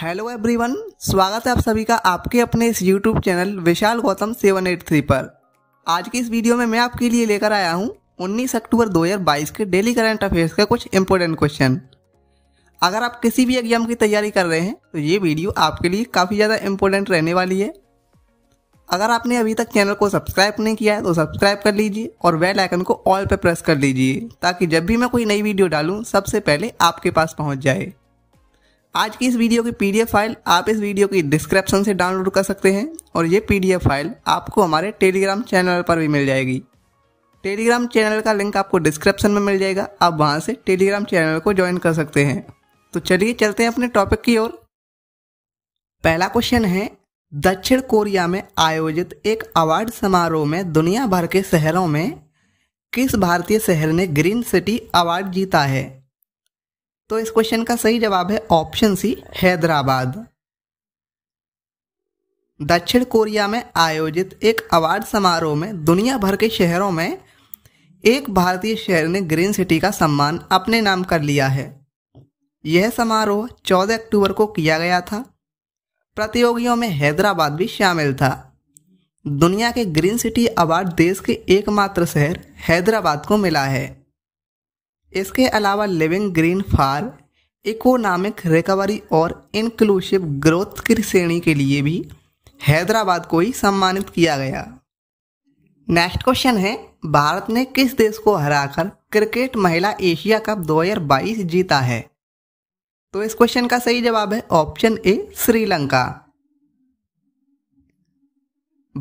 hello everyone स्वागत है आप सभी का आपके अपने इस YouTube channel Vishal Gautam seven eight three पर आज की इस वीडियो में मैं आपके लिए लेकर आया हूं उन्नीस अक्टूबर 2022 के डेली करंट अफेयर्स के कुछ इम्पोर्टेंट क्वेश्चन अगर आप किसी भी एग्जाम की तैयारी कर रहे हैं तो ये वीडियो आपके लिए काफ़ी ज़्यादा इम्पोर्टेंट रहने वाली है अगर आपने अभी तक चैनल को सब्सक्राइब नहीं किया है तो सब्सक्राइब कर लीजिए और बेल आइकन को ऑल पर प्रेस कर लीजिए ताकि जब भी मैं कोई नई वीडियो डालूँ सबसे पहले आपके पास पहुँच जाए आज की इस वीडियो की पीडीएफ फाइल आप इस वीडियो की डिस्क्रिप्शन से डाउनलोड कर सकते हैं और ये पीडीएफ फाइल आपको हमारे टेलीग्राम चैनल पर भी मिल जाएगी टेलीग्राम चैनल का लिंक आपको डिस्क्रिप्शन में मिल जाएगा आप वहाँ से टेलीग्राम चैनल को ज्वाइन कर सकते हैं तो चलिए चलते हैं अपने टॉपिक की ओर पहला क्वेश्चन है दक्षिण कोरिया में आयोजित एक अवार्ड समारोह में दुनिया भर के शहरों में किस भारतीय शहर ने ग्रीन सिटी अवार्ड जीता है तो इस क्वेश्चन का सही जवाब है ऑप्शन सी हैदराबाद दक्षिण कोरिया में आयोजित एक अवार्ड समारोह में दुनिया भर के शहरों में एक भारतीय शहर ने ग्रीन सिटी का सम्मान अपने नाम कर लिया है यह समारोह 14 अक्टूबर को किया गया था प्रतियोगियों में हैदराबाद भी शामिल था दुनिया के ग्रीन सिटी अवार्ड देश के एकमात्र शहर हैदराबाद को मिला है इसके अलावा living green for economic recovery और इंक्लूसिव ग्रोथ की श्रेणी के लिए भी हैदराबाद को ही सम्मानित किया गया नेक्स्ट क्वेश्चन है भारत ने किस देश को हराकर क्रिकेट महिला एशिया कप 2022 जीता है तो इस क्वेश्चन का सही जवाब है ऑप्शन ए श्रीलंका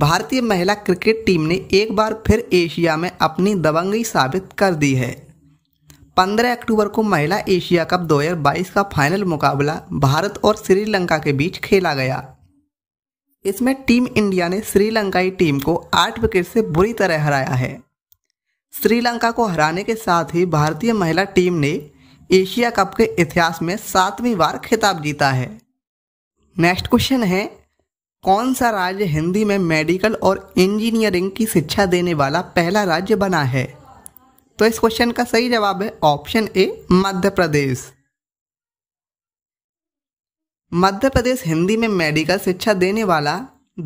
भारतीय महिला क्रिकेट टीम ने एक बार फिर एशिया में अपनी दबंगी साबित कर दी है 15 अक्टूबर को महिला एशिया कप 2022 का फाइनल मुकाबला भारत और श्रीलंका के बीच खेला गया इसमें टीम इंडिया ने श्रीलंकाई टीम को आठ विकेट से बुरी तरह हराया है श्रीलंका को हराने के साथ ही भारतीय महिला टीम ने एशिया कप के इतिहास में सातवीं बार खिताब जीता है नेक्स्ट क्वेश्चन है कौन सा राज्य हिंदी में मेडिकल और इंजीनियरिंग की शिक्षा देने वाला पहला राज्य बना है तो इस क्वेश्चन का सही जवाब है ऑप्शन ए मध्य प्रदेश मध्य प्रदेश हिंदी में मेडिकल शिक्षा देने वाला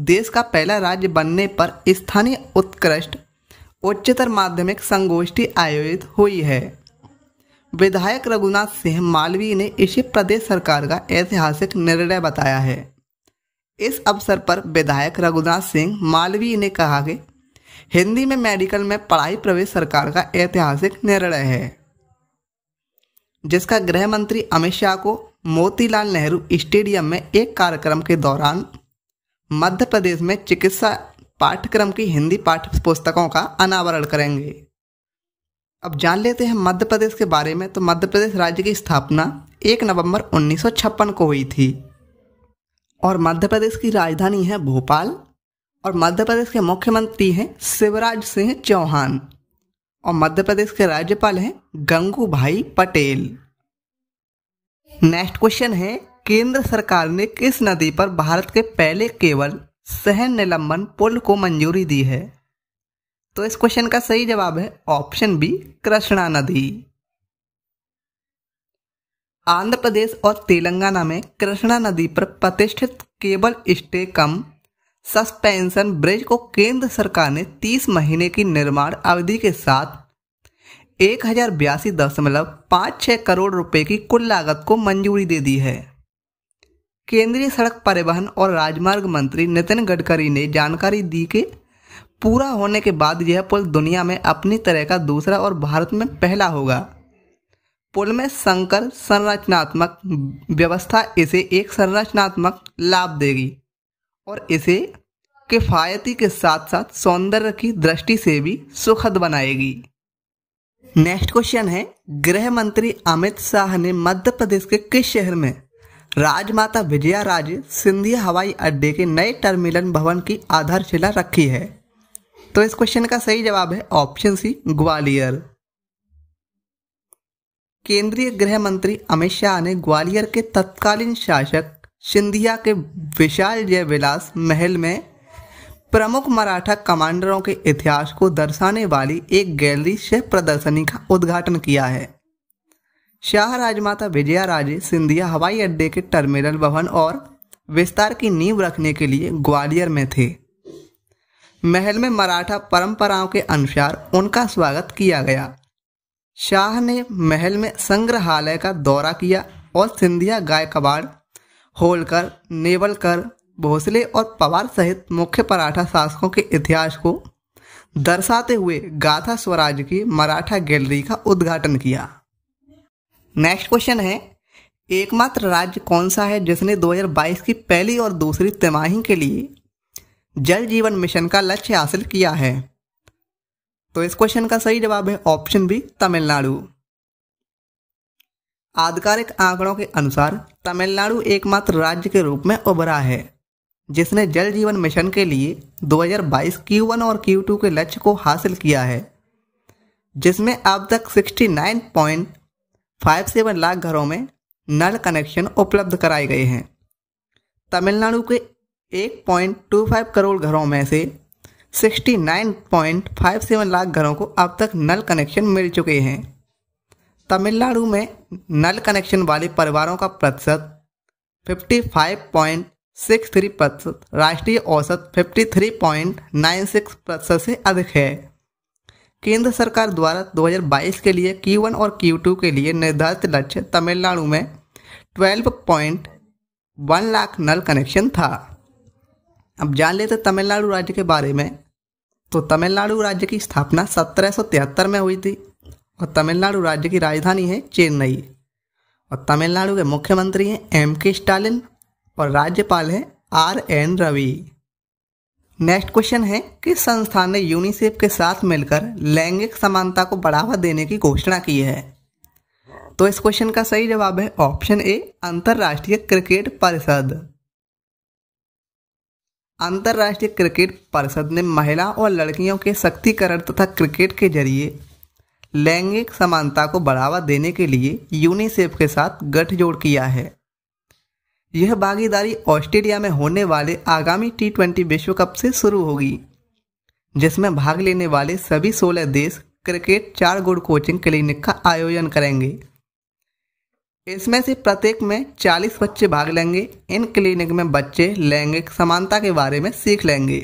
देश का पहला राज्य बनने पर स्थानीय उत्कृष्ट उच्चतर माध्यमिक संगोष्ठी आयोजित हुई है विधायक रघुनाथ सिंह मालवीय ने इसे प्रदेश सरकार का ऐतिहासिक निर्णय बताया है इस अवसर पर विधायक रघुनाथ सिंह मालवीय ने कहा कि हिंदी में मेडिकल में पढ़ाई प्रवेश सरकार का ऐतिहासिक निर्णय है जिसका गृह मंत्री अमित शाह को मोतीलाल नेहरू स्टेडियम में एक कार्यक्रम के दौरान मध्य प्रदेश में चिकित्सा पाठ्यक्रम की हिंदी पाठ्य पुस्तकों का अनावरण करेंगे अब जान लेते हैं मध्य प्रदेश के बारे में तो मध्य प्रदेश राज्य की स्थापना 1 नवंबर 1956 को हुई थी और मध्य प्रदेश की राजधानी है भोपाल और मध्य प्रदेश के मुख्यमंत्री हैं शिवराज सिंह चौहान और मध्य प्रदेश के राज्यपाल हैं गंगू भाई पटेल नेक्स्ट क्वेश्चन है केंद्र सरकार ने किस नदी पर भारत के पहले केवल सहन निलंबन पुल को मंजूरी दी है तो इस क्वेश्चन का सही जवाब है ऑप्शन बी कृष्णा नदी आंध्र प्रदेश और तेलंगाना में कृष्णा नदी पर प्रतिष्ठित cable stay cum suspension bridge को केंद्र सरकार ने 30 महीने की निर्माण अवधि के साथ एक हजार बयासी दशमलव पाँच छः करोड़ रुपए की कुल लागत को मंजूरी दे दी है केंद्रीय सड़क परिवहन और राजमार्ग मंत्री नितिन गडकरी ने जानकारी दी कि पूरा होने के बाद यह पुल दुनिया में अपनी तरह का दूसरा और भारत में पहला होगा पुल में संकर संरचनात्मक व्यवस्था इसे एक संरचनात्मक लाभ देगी और इसे किफ़ायती के साथ साथ सौंदर्य की दृष्टि से भी सुखद बनाएगी नेक्स्ट क्वेश्चन है गृह मंत्री अमित शाह ने मध्य प्रदेश के किस शहर में राजमाता विजया राजे सिंधिया हवाई अड्डे के नए टर्मिनल भवन की आधारशिला रखी है तो इस क्वेश्चन का सही जवाब है ऑप्शन सी ग्वालियर केंद्रीय गृह मंत्री अमित शाह ने ग्वालियर के तत्कालीन शासक सिंधिया के विशाल जयविलास महल में प्रमुख मराठा कमांडरों के इतिहास को दर्शाने वाली एक गैलरी से प्रदर्शनी का उद्घाटन किया है शाह राजमाता विजया राजे सिंधिया हवाई अड्डे के टर्मिनल भवन और विस्तार की नींव रखने के लिए ग्वालियर में थे महल में मराठा परंपराओं के अनुसार उनका स्वागत किया गया शाह ने महल में संग्रहालय का दौरा किया और सिंधिया गायकवाड़ होलकर नेवलकर भोसले और पवार सहित मुख्य पराठा शासकों के इतिहास को दर्शाते हुए गाथा स्वराज की मराठा गैलरी का उद्घाटन किया नेक्स्ट क्वेश्चन है एकमात्र राज्य कौन सा है जिसने 2022 की पहली और दूसरी तिमाही के लिए जल जीवन मिशन का लक्ष्य हासिल किया है तो इस क्वेश्चन का सही जवाब है ऑप्शन बी तमिलनाडु आधिकारिक आंकड़ों के अनुसार तमिलनाडु एकमात्र राज्य के रूप में उभरा है जिसने जल जीवन मिशन के लिए 2022 Q1 और Q2 के लक्ष्य को हासिल किया है जिसमें अब तक 69.57 लाख घरों में नल कनेक्शन उपलब्ध कराए गए हैं तमिलनाडु के 1.25 करोड़ घरों में से 69.57 लाख घरों को अब तक नल कनेक्शन मिल चुके हैं तमिलनाडु में नल कनेक्शन वाले परिवारों का प्रतिशत 55.63 प्रतिशत राष्ट्रीय औसत 53.96 प्रतिशत से अधिक है केंद्र सरकार द्वारा 2022 के लिए Q1 और Q2 के लिए निर्धारित लक्ष्य तमिलनाडु में 12.1 लाख नल कनेक्शन था अब जान लेते तमिलनाडु राज्य के बारे में तो तमिलनाडु राज्य की स्थापना सत्रह में हुई थी और तमिलनाडु राज्य की राजधानी है चेन्नई और तमिलनाडु के मुख्यमंत्री हैं एम के स्टालिन और राज्यपाल हैं R N Ravi next question है किस संस्थान ने यूनिसेफ के साथ मिलकर लैंगिक समानता को बढ़ावा देने की घोषणा की है तो इस क्वेश्चन का सही जवाब है ऑप्शन ए अंतर्राष्ट्रीय क्रिकेट परिषद अंतर्राष्ट्रीय क्रिकेट परिषद ने महिला और लड़कियों के सक्तिकरण तथा क्रिकेट के जरिए लैंगिक समानता को बढ़ावा देने के लिए यूनिसेफ के साथ गठजोड़ किया है यह भागीदारी ऑस्ट्रेलिया में होने वाले आगामी टी ट्वेंटी विश्व कप से शुरू होगी जिसमें भाग लेने वाले सभी 16 देश क्रिकेट चार गुड़ कोचिंग क्लिनिक का आयोजन करेंगे इसमें से प्रत्येक में 40 बच्चे भाग लेंगे इन क्लिनिक में बच्चे लैंगिक समानता के बारे में सीख लेंगे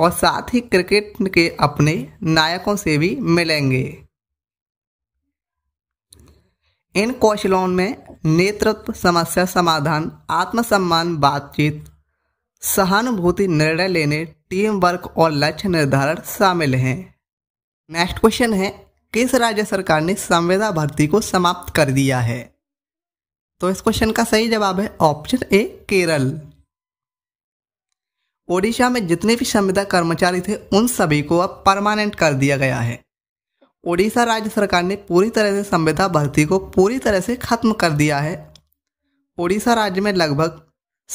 और साथ ही क्रिकेट के अपने नायकों से भी मिलेंगे इन कौशलों में नेतृत्व समस्या समाधान आत्मसम्मान बातचीत सहानुभूति निर्णय लेने टीम वर्क और लक्ष्य निर्धारण शामिल हैं नेक्स्ट क्वेश्चन है किस राज्य सरकार ने संविदा भर्ती को समाप्त कर दिया है तो इस क्वेश्चन का सही जवाब है ऑप्शन ए केरल ओडिशा में जितने भी संविदा कर्मचारी थे उन सभी को अब परमानेंट कर दिया गया है ओडिशा राज्य सरकार ने पूरी तरह से संविदा भर्ती को पूरी तरह से खत्म कर दिया है ओडिशा राज्य में लगभग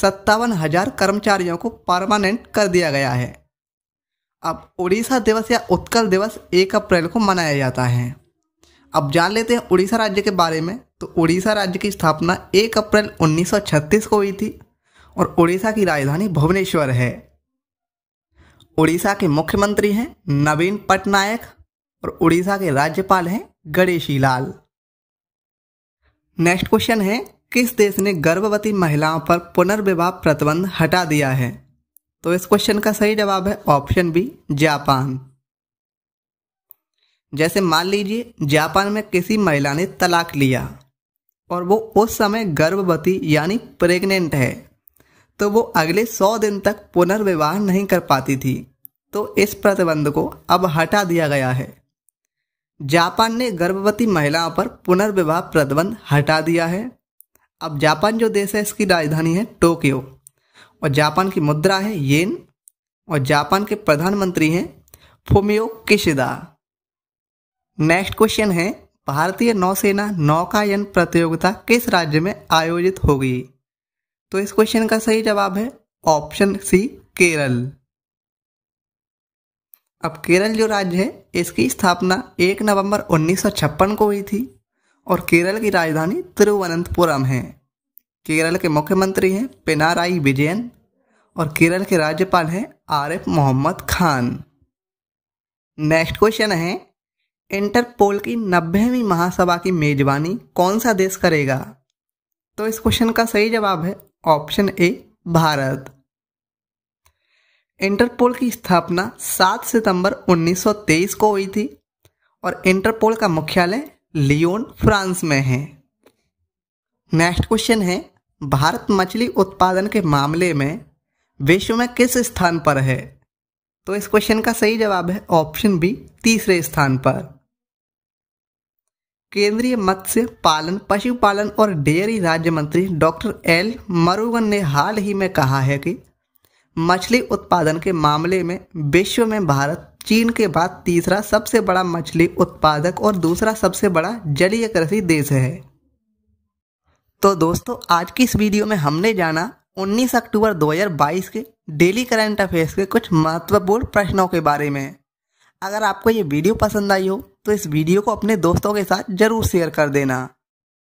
सत्तावन हजार कर्मचारियों को परमानेंट कर दिया गया है अब उड़ीसा दिवस या उत्कल दिवस एक अप्रैल को मनाया जाता है अब जान लेते हैं उड़ीसा राज्य के बारे में तो उड़ीसा राज्य की स्थापना एक अप्रैल 1936 को हुई थी और उड़ीसा की राजधानी भुवनेश्वर है उड़ीसा के मुख्यमंत्री हैं नवीन पटनायक और उड़ीसा के राज्यपाल हैं गणेशी लाल नेक्स्ट क्वेश्चन है किस देश ने गर्भवती महिलाओं पर पुनर्विवाह प्रतिबंध हटा दिया है तो इस क्वेश्चन का सही जवाब है ऑप्शन बी जापान जैसे मान लीजिए जापान में किसी महिला ने तलाक लिया और वो उस समय गर्भवती यानी प्रेग्नेंट है तो वो अगले सौ दिन तक पुनर्विवाह नहीं कर पाती थी तो इस प्रतिबंध को अब हटा दिया गया है जापान ने गर्भवती महिलाओं पर पुनर्विवाह प्रतिबंध हटा दिया है अब जापान जो देश है इसकी राजधानी है टोक्यो और जापान की मुद्रा है येन और जापान के प्रधानमंत्री हैं फोमियो किशिदा नेक्स्ट क्वेश्चन है भारतीय नौसेना नौकायन प्रतियोगिता किस राज्य में आयोजित होगी तो इस क्वेश्चन का सही जवाब है ऑप्शन सी केरल अब केरल जो राज्य है इसकी स्थापना एक नवंबर 1956 को हुई थी और केरल की राजधानी तिरुवनंतपुरम है केरल के मुख्यमंत्री हैं पिनाराई विजयन और केरल के राज्यपाल हैं आरिफ मोहम्मद खान नेक्स्ट क्वेश्चन है इंटरपोल की नब्बेवीं महासभा की मेजबानी कौन सा देश करेगा तो इस क्वेश्चन का सही जवाब है ऑप्शन ए भारत इंटरपोल की स्थापना 7 सितंबर 1923 को हुई थी और इंटरपोल का मुख्यालय लियोन फ्रांस में है नेक्स्ट क्वेश्चन है भारत मछली उत्पादन के मामले में विश्व में किस स्थान पर है तो इस क्वेश्चन का सही जवाब है ऑप्शन बी तीसरे स्थान पर केंद्रीय मत्स्य पालन पशुपालन और डेयरी राज्य मंत्री डॉक्टर एल मरुगन ने हाल ही में कहा है कि मछली उत्पादन के मामले में विश्व में भारत चीन के बाद तीसरा सबसे बड़ा मछली उत्पादक और दूसरा सबसे बड़ा जलीय कृषि देश है तो दोस्तों आज की इस वीडियो में हमने जाना 19 अक्टूबर 2022 के डेली करंट अफेयर्स के कुछ महत्वपूर्ण प्रश्नों के बारे में अगर आपको ये वीडियो पसंद आई हो तो इस वीडियो को अपने दोस्तों के साथ ज़रूर शेयर कर देना